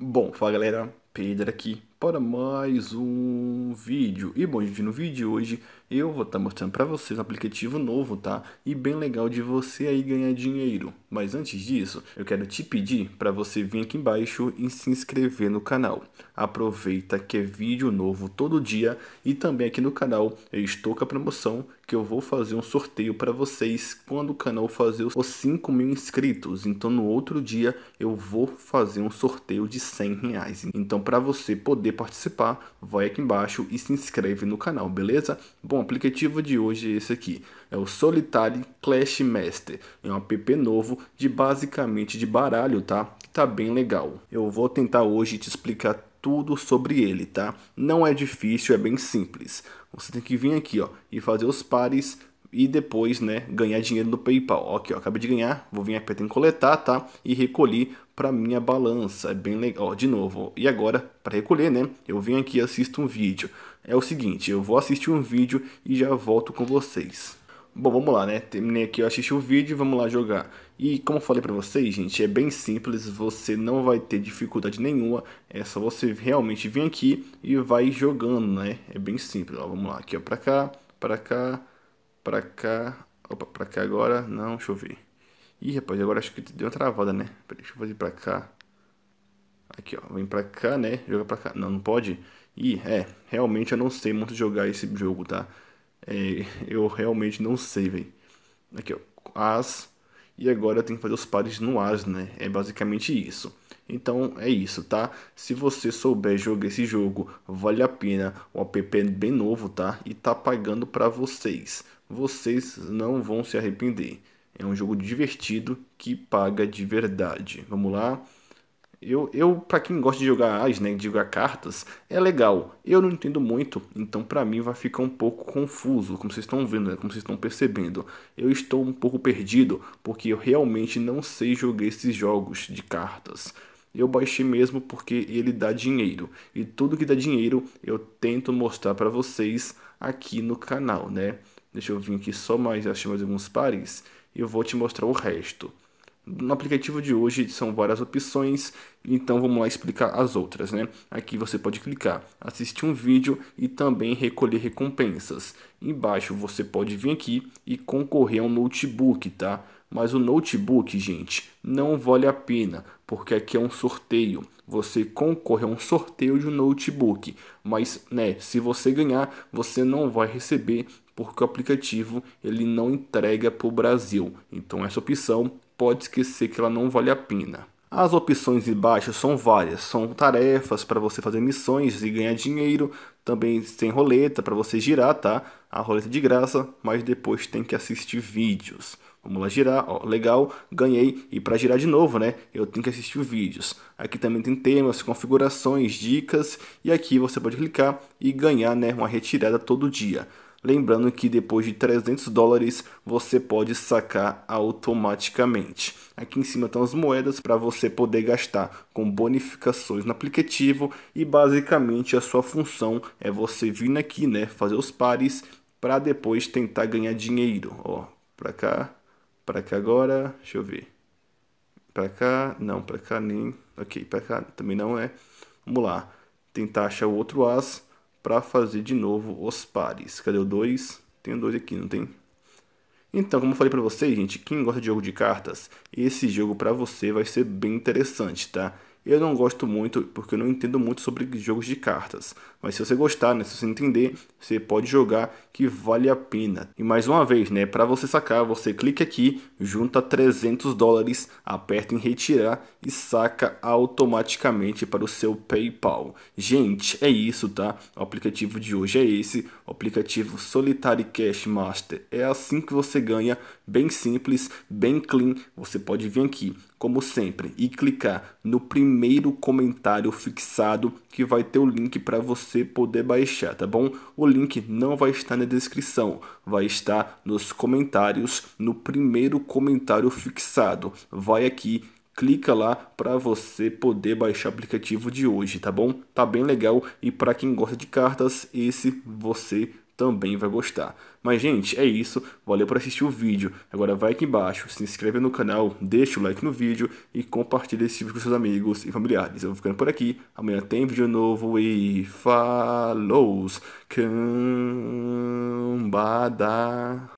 Bom, fala galera, Pedro aqui para mais um vídeo. E bom, gente, no vídeo de hoje eu vou estar tá mostrando para vocês um aplicativo novo, tá? E bem legal de você aí ganhar dinheiro. Mas antes disso, eu quero te pedir para você vir aqui embaixo e se inscrever no canal. Aproveita que é vídeo novo todo dia e também aqui no canal eu estou com a promoção que eu vou fazer um sorteio para vocês quando o canal fazer os 5 mil inscritos. Então no outro dia eu vou fazer um sorteio de 100 reais. Então para você poder poder participar, vai aqui embaixo e se inscreve no canal, beleza? Bom, o aplicativo de hoje é esse aqui, é o Solitary Clash Master, é um app novo de basicamente de baralho, tá? Tá bem legal. Eu vou tentar hoje te explicar tudo sobre ele, tá? Não é difícil, é bem simples. Você tem que vir aqui, ó, e fazer os pares e depois né, ganhar dinheiro do PayPal. ok ó, acabei de ganhar, vou vir aqui em coletar, tá? E recolhi para minha balança. É bem legal. Ó, de novo, e agora para recolher, né? Eu venho aqui e assisto um vídeo. É o seguinte, eu vou assistir um vídeo e já volto com vocês. Bom, vamos lá, né? Terminei aqui, eu assisti o vídeo, vamos lá jogar. E como eu falei para vocês, gente, é bem simples, você não vai ter dificuldade nenhuma, é só você realmente vir aqui e vai jogando, né? É bem simples, ó, vamos lá, aqui ó, pra cá, pra cá, pra cá. Opa, pra cá agora. Não, deixa eu ver. Ih, rapaz, agora acho que deu uma travada, né? Peraí, deixa eu fazer pra cá. Aqui, ó. Vem pra cá, né? Joga pra cá. Não, não pode? Ih, é. Realmente eu não sei muito jogar esse jogo, tá? É, eu realmente não sei, velho. Aqui, ó. As. E agora eu tenho que fazer os pares no as, né? É basicamente isso. Então é isso, tá? Se você souber jogar esse jogo, vale a pena. O app é bem novo, tá? E tá pagando para vocês vocês não vão se arrepender. É um jogo divertido que paga de verdade. Vamos lá. Eu, eu para quem gosta de jogar as, ah, né, de jogar cartas, é legal. Eu não entendo muito, então para mim vai ficar um pouco confuso, como vocês estão vendo, né, como vocês estão percebendo. Eu estou um pouco perdido, porque eu realmente não sei jogar esses jogos de cartas. Eu baixei mesmo porque ele dá dinheiro, e tudo que dá dinheiro eu tento mostrar para vocês aqui no canal, né? Deixa eu vir aqui só mais acima mais alguns pares e eu vou te mostrar o resto no aplicativo de hoje são várias opções, então vamos lá explicar as outras, né? Aqui você pode clicar, assistir um vídeo e também recolher recompensas. Embaixo você pode vir aqui e concorrer a um notebook, tá? Mas o notebook, gente, não vale a pena, porque aqui é um sorteio. Você concorre a um sorteio de um notebook, mas, né, se você ganhar, você não vai receber porque o aplicativo ele não entrega para o Brasil. Então essa opção pode esquecer que ela não vale a pena. As opções de baixo são várias, são tarefas para você fazer missões e ganhar dinheiro, também tem roleta para você girar, tá? A roleta é de graça, mas depois tem que assistir vídeos. Vamos lá girar, ó, legal, ganhei. E para girar de novo, né, eu tenho que assistir vídeos. Aqui também tem temas, configurações, dicas e aqui você pode clicar e ganhar, né, uma retirada todo dia. Lembrando que depois de 300 dólares você pode sacar automaticamente. Aqui em cima estão as moedas para você poder gastar com bonificações no aplicativo e basicamente a sua função é você vir aqui, né, fazer os pares para depois tentar ganhar dinheiro, ó, para cá, para cá agora, deixa eu ver. Para cá, não, para cá nem. OK, para cá também não é. Vamos lá. Tentar achar o outro as para fazer de novo os pares. Cadê o 2? Tem dois aqui, não tem? Então, como eu falei para vocês, gente, quem gosta de jogo de cartas, esse jogo para você vai ser bem interessante, tá? Eu não gosto muito porque eu não entendo muito sobre jogos de cartas, mas se você gostar, né, se você entender, você pode jogar que vale a pena. E mais uma vez, né, para você sacar, você clica aqui, junta 300 dólares, aperta em retirar e saca automaticamente para o seu PayPal. Gente, é isso, tá? O aplicativo de hoje é esse, o aplicativo Solitary Cash Master. É assim que você ganha, bem simples, bem clean. Você pode vir aqui como sempre, e clicar no primeiro comentário fixado que vai ter o link para você poder baixar, tá bom? O link não vai estar na descrição, vai estar nos comentários, no primeiro comentário fixado. Vai aqui clica lá para você poder baixar o aplicativo de hoje, tá bom? Tá bem legal e para quem gosta de cartas, esse você também vai gostar. Mas, gente, é isso. Valeu por assistir o vídeo. Agora vai aqui embaixo, se inscreve no canal, deixa o like no vídeo e compartilha esse vídeo com seus amigos e familiares. Eu vou ficando por aqui. Amanhã tem vídeo novo e falou! Cambada!